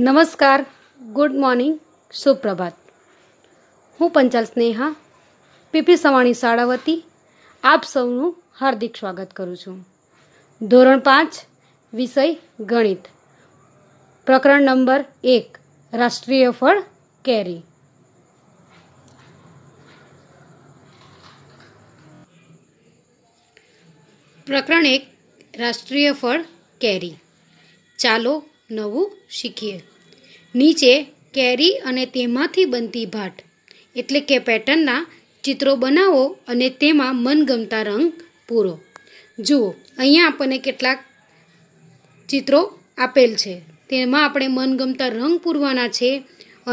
નમસ્કાર good morning સુપ્રભાત હું Panchal Sneha PP Savani શાળા વતી આપ સૌનું હાર્દિક સ્વાગત કરું છું ધોરણ પાંચ વિષય ગણિત પ્રકરણ નંબર એક રાષ્ટ્રીય ફળ કેરી પ્રકરણ એક રાષ્ટ્રીય ફળ કેરી ચાલો નવું શીખીએ નીચે કેરી અને તેમાંથી બનતી ભાટ એટલે કે પેટર્નના ચિત્રો બનાવો અને તેમાં મનગમતા રંગ પૂરો જુઓ અહીંયા આપણને કેટલાક ચિત્રો આપેલ છે તેમાં આપણે મનગમતા રંગ પૂરવાના છે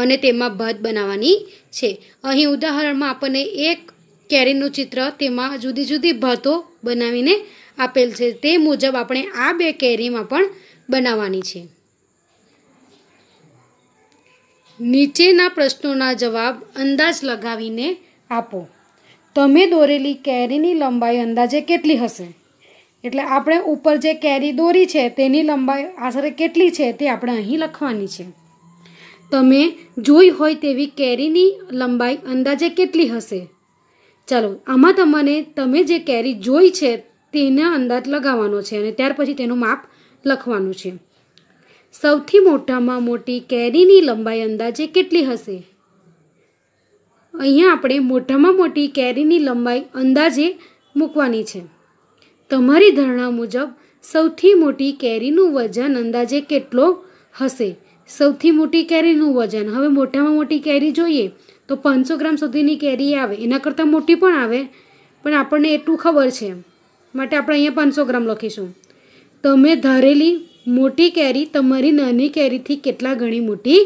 અને તેમાં ભાત બનાવવાની છે અહીં ઉદાહરણમાં આપણને એક કેરીનું ચિત્ર તેમાં જુદી જુદી ભાતો બનાવીને આપેલ છે તે મુજબ આપણે આ બે કેરીમાં પણ બનાવવાની છે નીચેના પ્રશ્નોના જવાબ અંદાજ લગાવીને આપો તમે દોરેલી કેરીની લંબાઈ અંદાજે કેટલી હશે એટલે આપણે ઉપર જે કેરી દોરી છે તેની લંબાઈ આશરે કેટલી છે તે આપણે અહીં લખવાની છે તમે જોઈ હોય તેવી કેરીની લંબાઈ અંદાજે કેટલી હશે ચાલો આમાં તમને તમે જે કેરી જોઈ છે તેના અંદાજ લગાવવાનો છે અને ત્યાર પછી તેનું માપ લખવાનું છે સૌથી મોટામાં મોટી કેરીની લંબાઈ અંદાજે કેટલી હશે અહીંયા આપણે મોટામાં મોટી કેરીની લંબાઈ અંદાજે મૂકવાની છે તમારી ધારણા મુજબ સૌથી મોટી કેરીનું વજન અંદાજે કેટલો હશે સૌથી મોટી કેરીનું વજન હવે મોટામાં મોટી કેરી જોઈએ તો પાંચસો ગ્રામ સુધીની કેરી આવે એના કરતાં મોટી પણ આવે પણ આપણને એટલું ખબર છે માટે આપણે અહીંયા પાંચસો ગ્રામ લખીશું તમે ધારેલી મોટી કેરી તમારી નાની કેરીથી કેટલા ગણી મોટી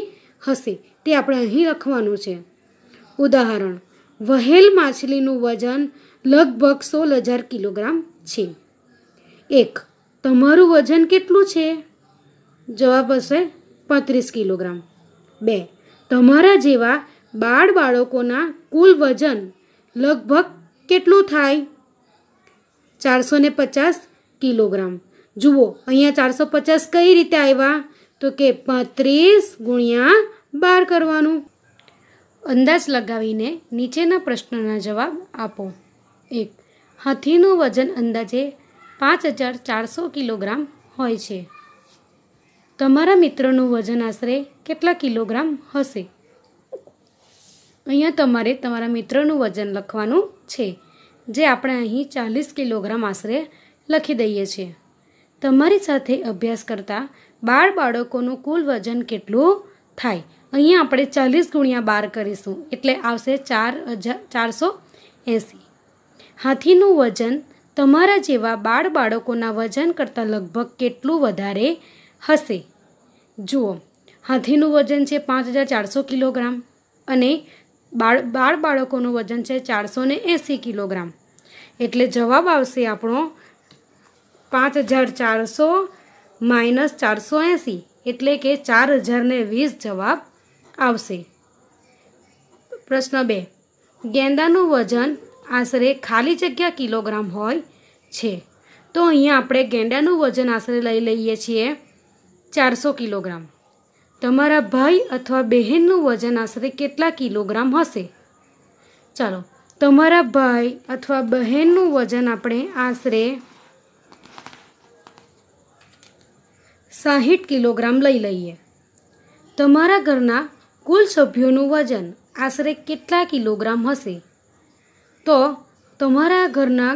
હશે તે આપણે અહીં લખવાનું છે ઉદાહરણ વહેલ માછલીનું વજન લગભગ સોળ હજાર કિલોગ્રામ છે એક તમારું વજન કેટલું છે જવાબ હશે પાંત્રીસ કિલોગ્રામ બે તમારા જેવા બાળ બાળકોના કુલ વજન લગભગ કેટલું થાય ચારસો પચાસ કિલોગ્રામ જુઓ અહીંયા ચારસો પચાસ કઈ રીતે આવ્યા તો કે પાંત્રીસ ગુણ્યા બાર કરવાનું અંદાજ લગાવીને નીચેના પ્રશ્નના જવાબ આપો એક હાથીનું વજન અંદાજે પાંચ હજાર ચારસો કિલોગ્રામ હોય છે તમારા મિત્રનું વજન આશરે કેટલા કિલોગ્રામ હશે અહીંયા તમારે તમારા મિત્રનું વજન લખવાનું છે જે આપણે અહીં ચાલીસ કિલોગ્રામ આશરે લખી દઈએ છીએ તમારી સાથે અભ્યાસ કરતા બાળ બાળકોનું કુલ વજન કેટલું થાય અહીંયા આપણે ચાલીસ ગુણ્યા બાર કરીશું એટલે આવશે ચાર હજાર ચારસો એંસી હાથીનું વજન તમારા જેવા બાળ બાળકોના વજન કરતાં લગભગ કેટલું વધારે હશે જુઓ હાથીનું વજન છે પાંચ હજાર ચારસો કિલોગ્રામ અને બાળ બાળ બાળકોનું વજન છે ચારસો ને એંસી કિલોગ્રામ એટલે જવાબ આવશે આપણો પાંચ હજાર ચારસો માઇનસ ચારસો એંસી એટલે કે ચાર હજારને વીસ જવાબ આવશે પ્રશ્ન બે ગેંદાનું વજન આશરે ખાલી જગ્યા કિલોગ્રામ હોય છે તો અહીંયા આપણે ગેંડાનું વજન આશરે લઈ લઈએ છીએ ચારસો કિલોગ્રામ તમારા ભાઈ અથવા બહેનનું વજન આશરે કેટલા કિલોગ્રામ હશે ચાલો તમારા ભાઈ અથવા બહેનનું વજન આપણે આશરે સાહીઠ કિલોગ્રામ લઈ લઈએ તમારા ઘરના કુલ સભ્યોનું વજન આશરે કેટલા કિલોગ્રામ હશે તો તમારા ઘરના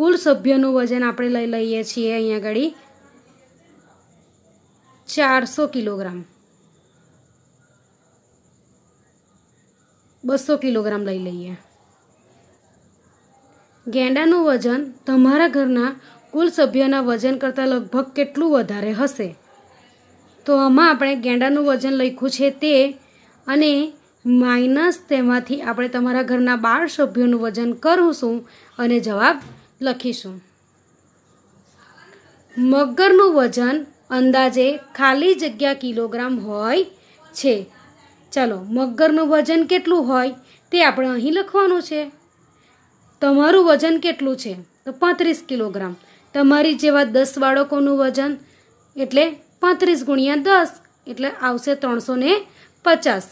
કુલ સભ્યોનું વજન આપણે લઈ લઈએ છીએ અહીંયા આગળ ચારસો કિલોગ્રામ બસો કિલોગ્રામ લઈ લઈએ ગેંડાનું વજન તમારા ઘરના કુલ સભ્યના વજન કરતાં લગભગ કેટલું વધારે હશે તો આમાં આપણે ગેંડાનું વજન લખ્યું છે તે અને માઇનસ તેમાંથી આપણે તમારા ઘરના બાર સભ્યોનું વજન કરીશું અને જવાબ લખીશું મગરનું વજન અંદાજે ખાલી જગ્યા કિલોગ્રામ હોય છે ચાલો મગરનું વજન કેટલું હોય તે આપણે અહીં લખવાનું છે તમારું વજન કેટલું છે તો પાંત્રીસ કિલોગ્રામ તમારી જેવા દસ બાળકોનું વજન એટલે પાંત્રીસ ગુણ્યા દસ એટલે આવશે ત્રણસો ને પચાસ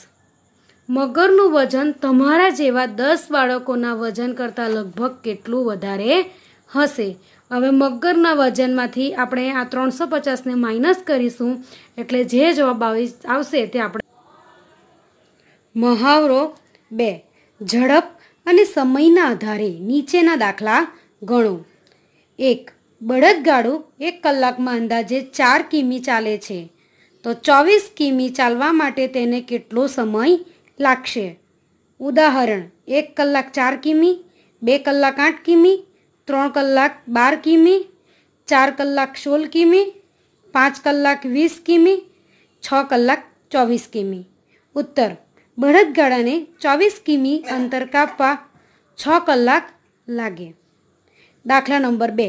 મગરનું વજન તમારા જેવા દસ બાળકોના વજન કરતાં લગભગ કેટલું વધારે હશે હવે મગરના વજનમાંથી આપણે આ ત્રણસો પચાસને માઇનસ કરીશું એટલે જે જવાબ આવશે તે આપણે મહાવરો બે ઝડપ અને સમયના આધારે નીચેના દાખલા ગણો એક બળદગાડું એક કલાકમાં અંદાજે ચાર કિમી ચાલે છે તો ચોવીસ કિમી ચાલવા માટે તેને કેટલો સમય લાગશે ઉદાહરણ એક કલાક ચાર કિમી બે કલાક આઠ કિમી ત્રણ કલાક બાર કિમી ચાર કલાક સોળ કિમી પાંચ કલાક વીસ કિમી છ કલાક ચોવીસ કિમી ઉત્તર બળદગાડાને ચોવીસ કિમી અંતર કાપવા છ કલાક લાગે દાખલા નંબર બે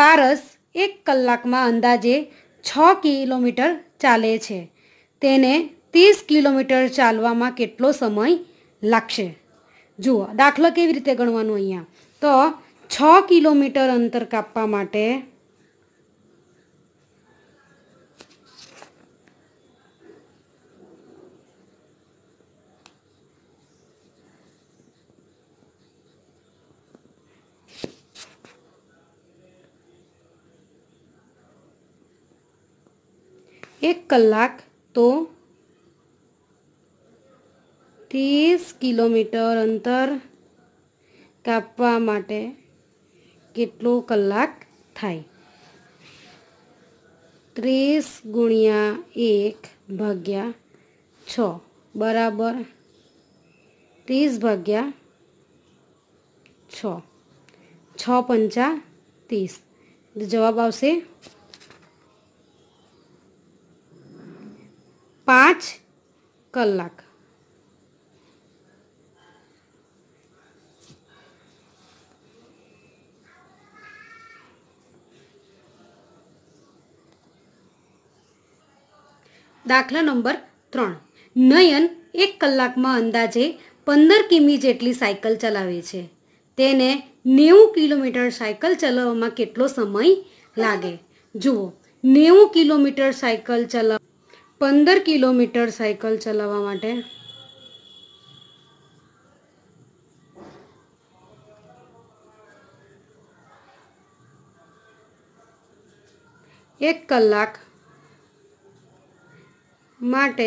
પારસ એક કલાકમાં અંદાજે છ કિલોમીટર ચાલે છે તેને ત્રીસ કિલોમીટર ચાલવામાં કેટલો સમય લાગશે જુઓ દાખલો કેવી રીતે ગણવાનો અહીંયા તો છ કિલોમીટર અંતર કાપવા માટે 1 કલાક તો 30 કિલોમીટર અંતર કાપવા માટે કેટલો કલાક થાય 30 * 1 / 6 = 30 / 6 6 * 5 = 30 તો જવાબ આવશે પાંચ કલાક દાખલા નંબર ત્રણ નયન એક કલાકમાં અંદાજે પંદર કિમી જેટલી સાયકલ ચલાવે છે તેને નેવું કિલોમીટર સાયકલ ચલાવવામાં કેટલો સમય લાગે જુઓ નેવું કિલોમીટર સાયકલ ચલાવ પંદર કિલોમીટર સાયકલ ચલાવવા માટે એક કલાક માટે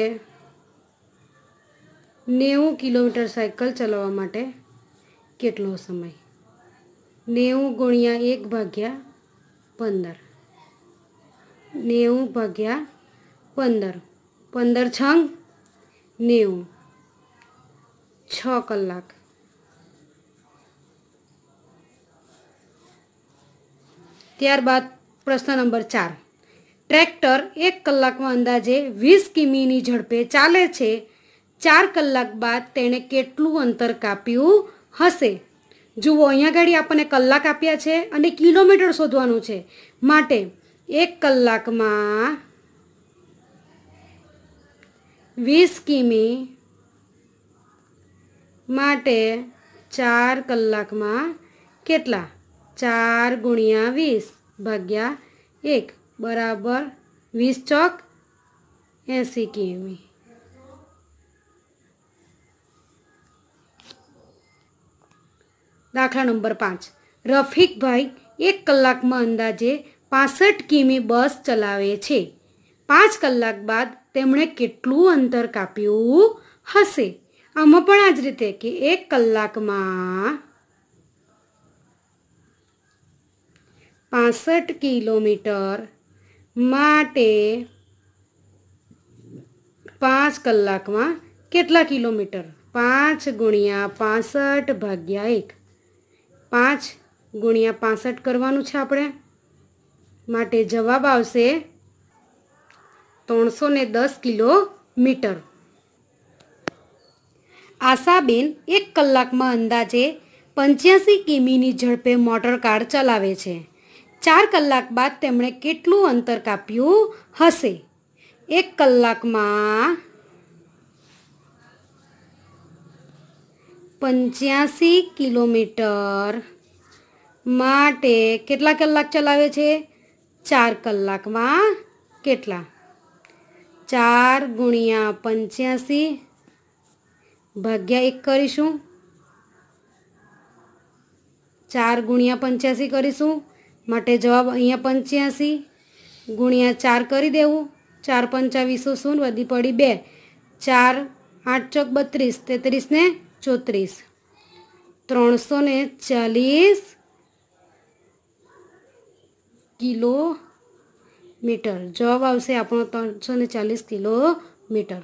નેવું કિલોમીટર સાયકલ ચલાવવા માટે કેટલો સમય નેવું ગુણ્યા એક ભાગ્યા પંદર નેવું ભાગ્યા પંદર પંદર છંગ નેવું છ કલાક ત્યારબાદ પ્રશ્ન નંબર ચાર ટ્રેક્ટર એક કલાકમાં અંદાજે વીસ કિમીની ઝડપે ચાલે છે ચાર કલાક બાદ તેણે કેટલું અંતર કાપ્યું હશે જુઓ અહીંયા ગાડી આપણને કલાક આપ્યા છે અને કિલોમીટર શોધવાનું છે માટે એક કલાકમાં વીસ કિમી માટે ચાર કલાકમાં કેટલા ચાર ગુણ્યા વીસ ભાગ્યા એક બરાબર વીસ ચોક એંસી કિમી દાખલા નંબર પાંચ રફીકભાઈ એક કલાકમાં અંદાજે પાસઠ કિમી બસ ચલાવે છે પાંચ કલાક બાદ તેમણે કેટલું અંતર કાપ્યું હશે આમાં પણ આ જ રીતે કે એક કલાકમાં પાસઠ કિલોમીટર માટે પાંચ કલાકમાં કેટલા કિલોમીટર પાંચ ગુણ્યા પાસઠ ભાગ્યા એક પાંચ ગુણ્યા પાસઠ કરવાનું છે આપણે માટે જવાબ આવશે ત્રણસો ને દસ કિલોમીટર આશાબેન એક કલાકમાં અંદાજે પંચ્યાસી કિમીની ઝડપે મોટરકાર ચલાવે છે ચાર કલાક બાદ તેમણે કેટલું અંતર કાપ્યું હશે એક કલાકમાં પંચ્યાસી કિલોમીટર માટે કેટલા કલાક ચલાવે છે ચાર કલાકમાં કેટલા ચાર ગુણ્યા પંચ્યાસી ભાગ્યા એક કરીશું ચાર ગુણ્યા પંચ્યાસી કરીશું માટે જવાબ અહીંયા પંચ્યાસી ગુણ્યા ચાર કરી દેવું ચાર પંચાવીસો શું વધી પડી બે ચાર આઠ ચોક બત્રીસ તેત્રીસ ને ચોત્રીસ ત્રણસો ને ચાલીસ કિલો મીટર જવાબ આવશે આપણો ત્રણસો ને ચાલીસ કિલોમીટર